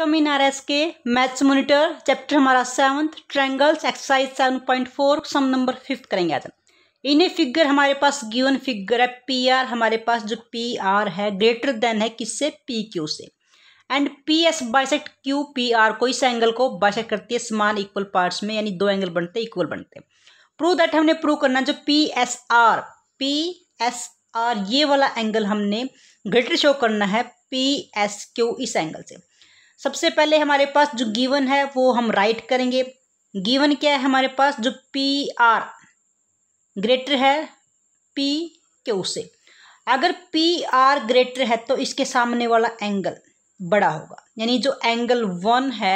Welcome in R S के maths monitor chapter हमारा seventh triangles exercise seven point four sum number fifth करेंगे आज इन्हें figure हमारे पास गिवन फिगर है पी आर हमारे पास जो पी आर है ग्रेटर देन है किससे पी क्यू से and P S bisect Q P R को इस एंगल को बाइसेट करती है समान इक्वल पार्ट्स में यानी दो एंगल बनते इक्वल बनते प्रूव दैट हमने प्रूव करना जो P S R P S R ये वाला एंगल हमने ग्रेटर शो करना है पी एस क्यू इस एंगल से सबसे पहले हमारे पास जो गिवन है वो हम राइट करेंगे गिवन क्या है हमारे पास जो पी आर ग्रेटर है पी क्यू से अगर पी आर ग्रेटर है तो इसके सामने वाला एंगल बड़ा होगा यानी जो एंगल वन है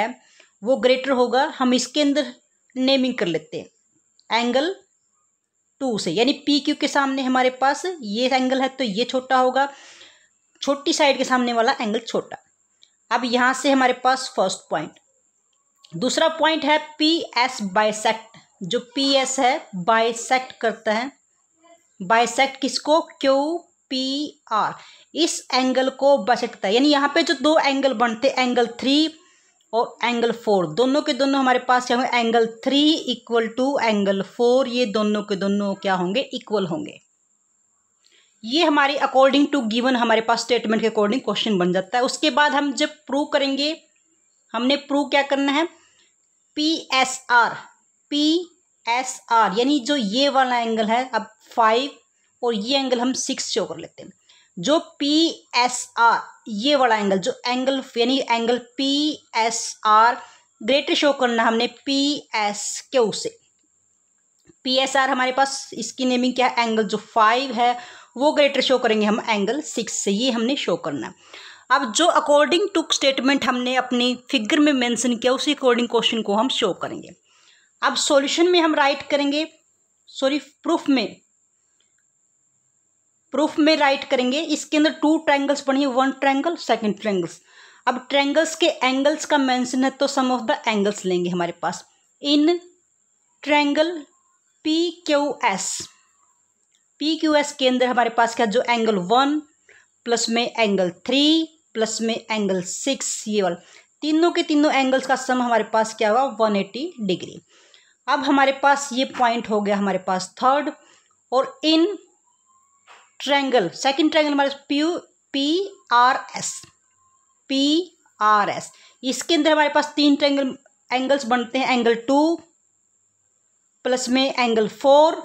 वो ग्रेटर होगा हम इसके अंदर नेमिंग कर लेते हैं एंगल टू से यानी पी क्यू के सामने हमारे पास ये एंगल है तो ये छोटा होगा छोटी साइड के सामने वाला एंगल छोटा अब यहाँ से हमारे पास फर्स्ट पॉइंट दूसरा पॉइंट है पी एस बाइसेक्ट जो पी एस है बाइसेक्ट करता है बाइसेक्ट किसको क्यू पी आर इस एंगल को बाइसेक्ट है यानी यहाँ पे जो दो एंगल बनते एंगल थ्री और एंगल फोर दोनों के दोनों हमारे पास क्या होंगे angle three equal to angle four ये दोनों के दोनों क्या होंगे इक्वल होंगे ये हमारे अकॉर्डिंग टू गिवन हमारे पास स्टेटमेंट के अकॉर्डिंग क्वेश्चन बन जाता है उसके बाद हम जब प्रूव करेंगे हमने प्रूव क्या करना है P S R P S R यानी जो ये वाला एंगल है अब फाइव और ये एंगल हम सिक्स शो कर लेते हैं जो पी एस आर ये वाला एंगल जो एंगल यानी angle P S R greater show करना हमने पी एस क्यू से पी एस आर हमारे पास इसकी नेमिंग क्या है एंगल जो फाइव है वो ग्रेटर शो करेंगे हम एंगल सिक्स से ये हमने शो करना है अब जो अकॉर्डिंग टू स्टेटमेंट हमने अपनी फिगर में मेंशन किया उसी अकॉर्डिंग क्वेश्चन को हम शो करेंगे अब सॉल्यूशन में हम राइट करेंगे सॉरी प्रूफ में प्रूफ में राइट करेंगे इसके अंदर टू ट्रैंगल्स बने वन ट्रैंगल सेकेंड ट्रैंगल्स अब ट्रैंगल्स के एंगल्स का मैंशन है तो सम ऑफ द एंगल्स लेंगे हमारे पास in triangle P Q S P Q S के अंदर हमारे पास क्या जो एंगल वन प्लस में एंगल थ्री प्लस में एंगल सिक्स ये वाला तीनों के तीनों एंगल्स का सम हमारे पास क्या हुआ वन एटी डिग्री अब हमारे पास ये पॉइंट हो गया हमारे पास थर्ड और इन ट्रैंगल सेकेंड ट्रैंगल हमारे प्यू P R S P R S इसके अंदर हमारे पास तीन ट्रैंगल एंगल्स बनते हैं एंगल टू प्लस में एंगल फोर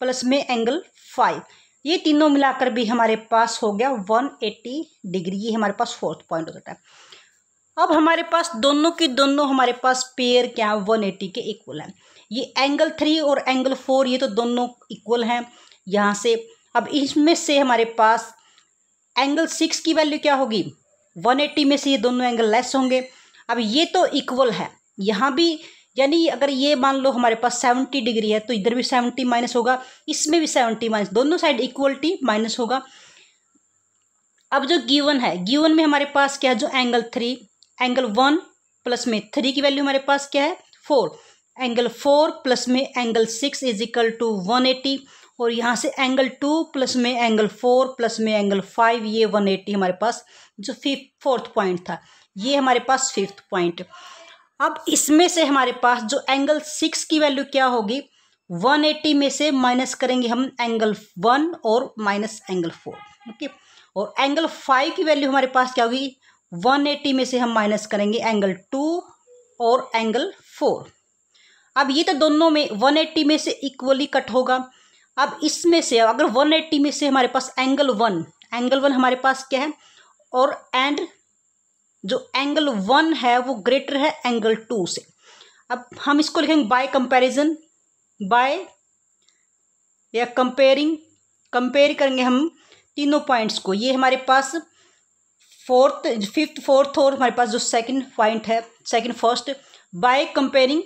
प्लस में एंगल फाइव ये तीनों मिलाकर भी हमारे पास हो गया वन एट्टी डिग्री ये हमारे पास फोर्थ पॉइंट हो जाता है अब हमारे पास दोनों की दोनों हमारे पास पेयर क्या है वन एट्टी के इक्वल हैं ये एंगल थ्री और एंगल फोर ये तो दोनों इक्वल हैं यहाँ से अब इसमें से हमारे पास एंगल सिक्स की वैल्यू क्या होगी वन एट्टी में से ये दोनों एंगल लेस होंगे अब ये तो इक्वल है यहाँ भी यानी अगर ये मान लो हमारे पास सेवेंटी डिग्री है तो इधर भी सेवेंटी माइनस होगा इसमें भी सेवनटी माइनस दोनों साइड इक्वलिटी माइनस होगा अब जो गिवन है गिवन में हमारे पास क्या है जो angle three angle one plus में थ्री की वैल्यू हमारे पास क्या है फोर एंगल फोर प्लस में angle six is equal to one eighty और यहाँ से एंगल टू प्लस में एंगल फोर प्लस में एंगल फाइव ये वन एटी हमारे पास जो फिफ्थ फोर्थ पॉइंट था ये हमारे पास फिफ्थ पॉइंट अब इसमें से हमारे पास जो एंगल सिक्स की वैल्यू क्या होगी वन एटी में से माइनस करेंगे हम एंगल वन और माइनस एंगल फोर ओके और एंगल फाइव की वैल्यू हमारे पास क्या होगी वन एटी में से हम माइनस करेंगे एंगल टू और एंगल फोर अब ये तो दोनों में वन एटी में से इक्वली कट होगा अब इसमें से अगर वन एट्टी में से हमारे पास एंगल वन एंगल वन हमारे पास क्या है और एंड जो एंगल वन है वो ग्रेटर है एंगल टू से अब हम इसको लिखेंगे बाय कंपैरिजन बाय या कंपेयरिंग कंपेयर करेंगे हम तीनों पॉइंट्स को ये हमारे पास फोर्थ फिफ्थ फोर्थ और हमारे पास जो सेकंड पॉइंट है second first by comparing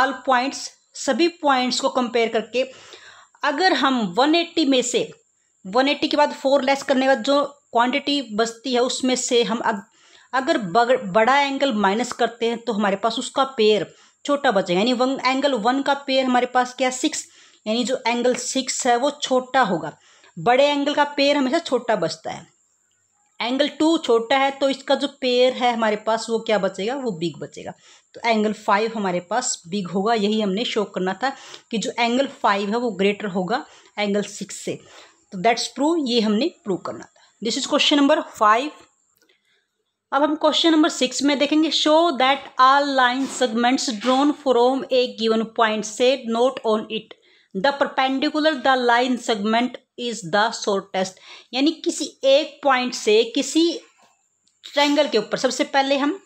all points सभी पॉइंट्स को कंपेयर करके अगर हम 180 में से 180 के बाद फोर लेस करने के बाद जो क्वांटिटी बचती है उसमें से हम अगर बड़ा एंगल माइनस करते हैं तो हमारे पास उसका पेयर छोटा बचेगा यानी वन एंगल वन का पेयर हमारे पास क्या सिक्स यानी जो एंगल सिक्स है वो छोटा होगा बड़े एंगल का पेयर हमेशा छोटा बचता है एंगल टू छोटा है तो इसका जो पेयर है हमारे पास वो क्या बचेगा वो बिग बचेगा तो एंगल फाइव हमारे पास बिग होगा यही हमने शो करना था कि जो एंगल फाइव है वो ग्रेटर होगा एंगल सिक्स से तो दैट्स प्रूव ये हमने प्रूव करना था this is question number five अब हम क्वेश्चन नंबर सिक्स में देखेंगे show that all line segments drawn from a given point से note on it the perpendicular the line segment is the shortest यानी किसी एक पॉइंट से किसी ट्रैंगल के ऊपर सबसे पहले हम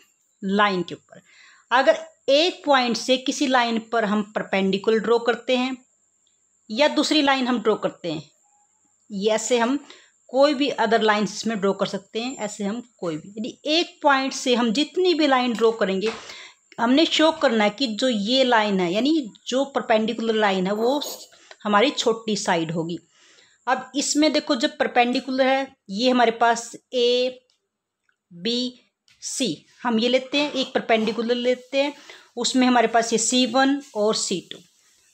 लाइन के ऊपर अगर एक पॉइंट से किसी लाइन पर हम परपेंडिकुलर ड्रॉ करते हैं या दूसरी लाइन हम ड्रॉ करते हैं ऐसे हम कोई भी अदर लाइन इसमें ड्रॉ कर सकते हैं ऐसे हम कोई भी यदि एक पॉइंट से हम जितनी भी लाइन ड्रॉ करेंगे हमने शो करना है कि जो ये लाइन है यानी जो परपेंडिकुलर लाइन है वो हमारी छोटी साइड होगी अब इसमें देखो जब परपेंडिकुलर है ये हमारे पास ए बी सी हम ये लेते हैं एक परपेंडिकुलर लेते हैं उसमें हमारे पास ये सी वन और सी टू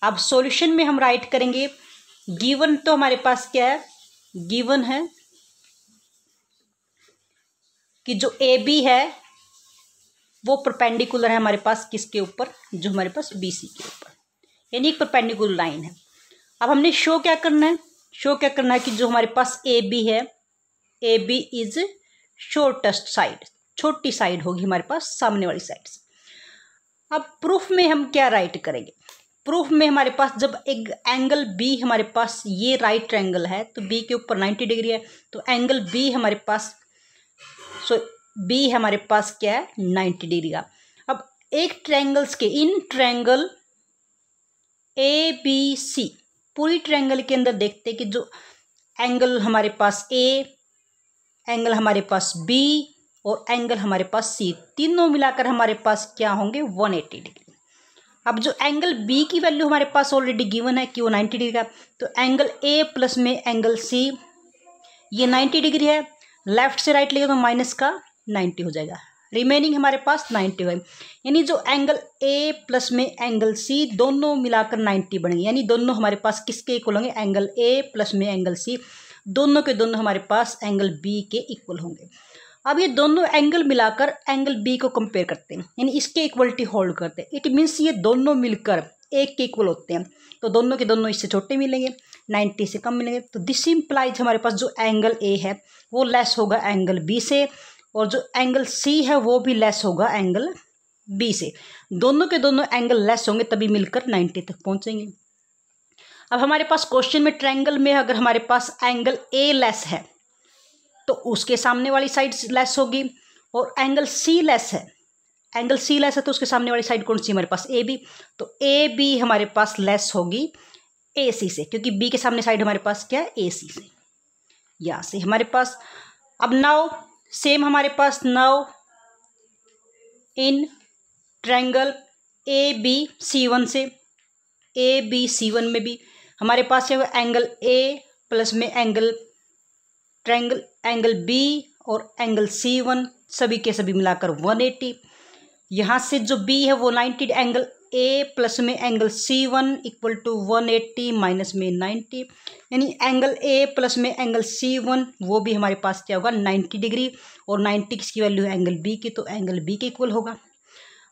अब सॉल्यूशन में हम राइट करेंगे गिवन तो हमारे पास क्या है गिवन है कि जो ए बी है वो परपेंडिकुलर है हमारे पास किसके ऊपर जो हमारे पास बी सी के ऊपर यानी एक परपेंडिकुलर लाइन है अब हमने शो क्या करना है शो क्या करना है कि जो हमारे पास ए बी है A B is shortest side छोटी साइड होगी हमारे पास सामने वाली साइड से अब प्रूफ में हम क्या राइट करेंगे प्रूफ में हमारे पास जब एक एंगल बी हमारे पास ये राइट ट्रैंगल है तो बी के ऊपर नाइन्टी डिग्री है तो एंगल बी हमारे पास सो बी हमारे पास क्या है नाइन्टी डिग्री का अब एक ट्रैंगल्स के इन ट्रैंगल ए बी सी पूरी ट्रैंगल के अंदर देखते हैं कि जो एंगल हमारे पास ए एंगल हमारे पास बी और एंगल हमारे पास सी तीनों मिलाकर हमारे पास क्या होंगे वन डिग्री अब जो एंगल बी की वैल्यू हमारे पास ऑलरेडी गिवन है कि वो नाइन्टी डिग्री का तो एंगल ए प्लस में एंगल सी ये नाइन्टी डिग्री है लेफ्ट से राइट लेगा तो माइनस का नाइन्टी हो जाएगा रिमेनिंग हमारे पास नाइन्टी होगा यानी जो एंगल ए प्लस में एंगल सी दोनों मिलाकर नाइन्टी बनेंगे यानी दोनों हमारे पास किसके इक्वल होंगे एंगल ए प्लस में एंगल सी दोनों के दोनों हमारे पास एंगल बी के इक्वल होंगे अब ये दोनों एंगल मिलाकर एंगल बी को कंपेयर करते हैं यानी इसके इक्वलिटी होल्ड करते हैं इट मीन्स ये दोनों मिलकर एक के इक्वल होते हैं तो दोनों के दोनों इससे छोटे मिलेंगे नाइन्टी से कम मिलेंगे तो दिस इम्प्लाइज हमारे पास जो एंगल ए है वो लेस होगा एंगल बी से और जो एंगल सी है वो भी लेस होगा एंगल बी से दोनों के दोनों एंगल लेस होंगे तभी मिलकर नाइन्टी तक पहुँचेंगे अब हमारे पास क्वेश्चन में ट्रैंगल में अगर हमारे पास एंगल ए लेस है तो उसके सामने वाली साइड लेस होगी और एंगल सी लेस है एंगल सी लेस है तो उसके सामने वाली साइड कौन सी हमारे पास ए बी तो ए बी हमारे पास लेस होगी ए सी से क्योंकि बी के सामने साइड हमारे पास क्या है ए सी से या से हमारे पास अब नाउ सेम हमारे पास now in triangle A B C one से ए बी सी वन में भी हमारे पास है एंगल ए प्लस में एंगल ट्रैंगल एंगल बी और एंगल सी वन सभी के सभी मिलाकर वन एटी यहाँ से जो बी है वो नाइन्टी एंगल ए प्लस में angle C one equal to one eighty minus में नाइन्टी यानी एंगल ए प्लस में एंगल सी वन वो भी हमारे पास क्या होगा नाइन्टी डिग्री और नाइन्टी किसकी वैल्यू है एंगल बी की तो एंगल बी के इक्वल होगा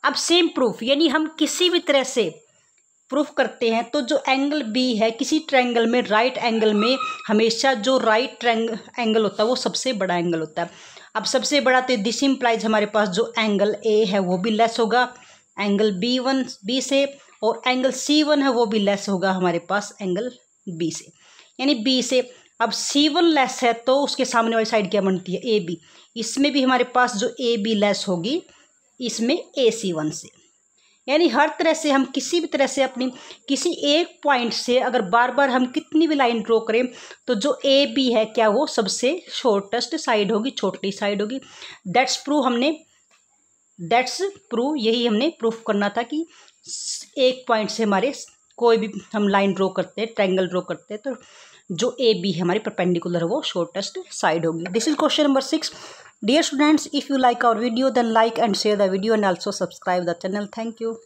अब सेम प्रूफ यानी हम किसी भी तरह से प्रूफ करते हैं तो जो एंगल बी है किसी ट्रायंगल में राइट एंगल में हमेशा जो राइट ट्रैंग एंगल होता है वो सबसे बड़ा एंगल होता है अब सबसे बड़ा तो दिस इम्प्लाइज हमारे पास जो एंगल ए है वो भी लेस होगा एंगल बी वन बी से और एंगल सी वन है वो भी लेस होगा हमारे पास एंगल बी से यानी बी से अब सी वन लेस है तो उसके सामने वाली साइड क्या बनती है ए बी इसमें भी हमारे पास जो ए बी लेस होगी इसमें ए सी वन से यानी हर तरह से हम किसी भी तरह से अपनी किसी एक पॉइंट से अगर बार बार हम कितनी भी लाइन ड्रॉ करें तो जो ए बी है क्या वो सबसे शॉर्टेस्ट साइड होगी छोटी साइड होगी दैट्स प्रूव हमने दैट्स प्रूव यही हमने प्रूफ करना था कि एक पॉइंट से हमारे कोई भी हम लाइन ड्रॉ करते हैं ट्रैंगल ड्रॉ करते हैं तो जो ए बी है हमारी परपेंडिकुलर है वो शॉर्टेस्ट साइड होगी this is question number six Dear students, if you like our video then like and share the video and also subscribe the channel. Thank you.